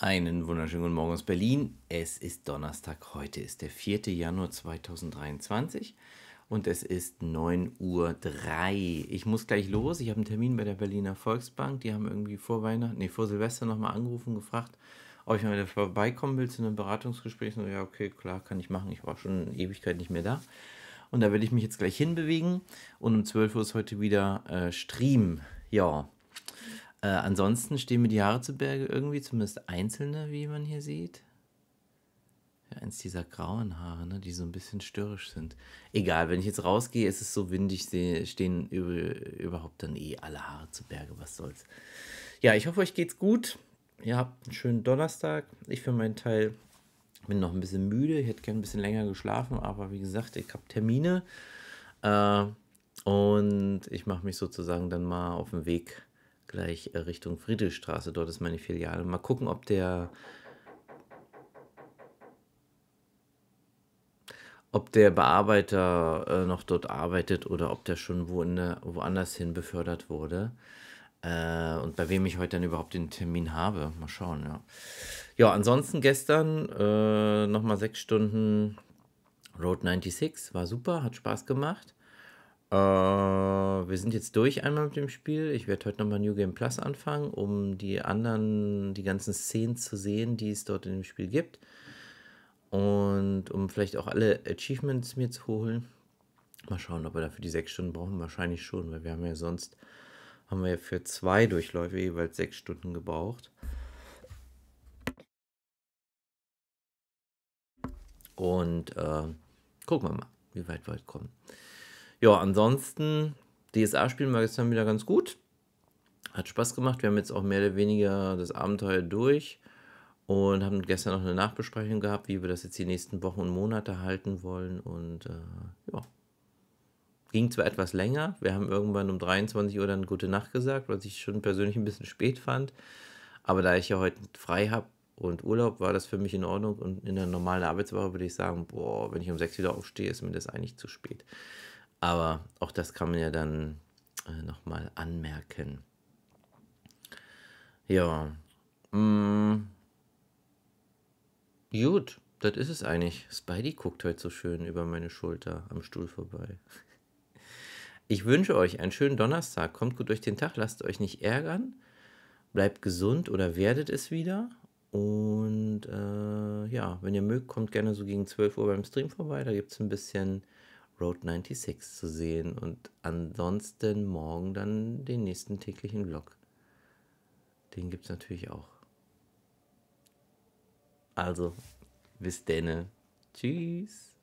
Einen wunderschönen guten Morgen aus Berlin. Es ist Donnerstag, heute ist der 4. Januar 2023 und es ist 9.03 Uhr. Ich muss gleich los, ich habe einen Termin bei der Berliner Volksbank. Die haben irgendwie vor Weihnachten, nee, vor Silvester nochmal angerufen, gefragt, ob ich mal wieder vorbeikommen will zu einem Beratungsgespräch. Und so, ja, okay, klar, kann ich machen. Ich war schon eine Ewigkeit nicht mehr da. Und da werde ich mich jetzt gleich hinbewegen und um 12 Uhr ist heute wieder äh, Stream. Ja, äh, ansonsten stehen mir die Haare zu Berge irgendwie, zumindest einzelne, wie man hier sieht. Ja, eins dieser grauen Haare, ne, die so ein bisschen störrisch sind. Egal, wenn ich jetzt rausgehe, ist es so windig, stehen überhaupt dann eh alle Haare zu Berge, was soll's. Ja, ich hoffe, euch geht's gut. Ihr habt einen schönen Donnerstag. Ich für meinen Teil bin noch ein bisschen müde. Ich hätte gerne ein bisschen länger geschlafen, aber wie gesagt, ich habe Termine. Äh, und ich mache mich sozusagen dann mal auf den Weg gleich äh, Richtung Friedrichstraße. Dort ist meine Filiale. Mal gucken, ob der. Ob der Bearbeiter äh, noch dort arbeitet oder ob der schon wo der, woanders hin befördert wurde. Äh, und bei wem ich heute dann überhaupt den Termin habe. Mal schauen, ja. Ja, ansonsten gestern äh, nochmal sechs Stunden Road 96. War super, hat Spaß gemacht. Äh, wir sind jetzt durch einmal mit dem Spiel. Ich werde heute nochmal New Game Plus anfangen, um die anderen, die ganzen Szenen zu sehen, die es dort in dem Spiel gibt. Und um vielleicht auch alle Achievements mir zu holen. Mal schauen, ob wir dafür die sechs Stunden brauchen. Wahrscheinlich schon, weil wir haben ja sonst, haben wir für zwei Durchläufe jeweils sechs Stunden gebraucht. Und äh, gucken wir mal, wie weit wir heute kommen. Ja, ansonsten, DSA-Spielen war gestern wieder ganz gut. Hat Spaß gemacht. Wir haben jetzt auch mehr oder weniger das Abenteuer durch und haben gestern noch eine Nachbesprechung gehabt, wie wir das jetzt die nächsten Wochen und Monate halten wollen. Und äh, ja, ging zwar etwas länger. Wir haben irgendwann um 23 Uhr dann gute Nacht gesagt, was ich schon persönlich ein bisschen spät fand. Aber da ich ja heute frei habe und Urlaub, war das für mich in Ordnung. Und in der normalen Arbeitswoche würde ich sagen, boah, wenn ich um 6 wieder aufstehe, ist mir das eigentlich zu spät. Aber auch das kann man ja dann äh, nochmal anmerken. Ja. Mm. Gut, das ist es eigentlich. Spidey guckt heute so schön über meine Schulter am Stuhl vorbei. Ich wünsche euch einen schönen Donnerstag. Kommt gut durch den Tag, lasst euch nicht ärgern. Bleibt gesund oder werdet es wieder. Und äh, ja, wenn ihr mögt, kommt gerne so gegen 12 Uhr beim Stream vorbei. Da gibt es ein bisschen Road 96 zu sehen und ansonsten morgen dann den nächsten täglichen Vlog. Den gibt es natürlich auch. Also, bis denne. Tschüss.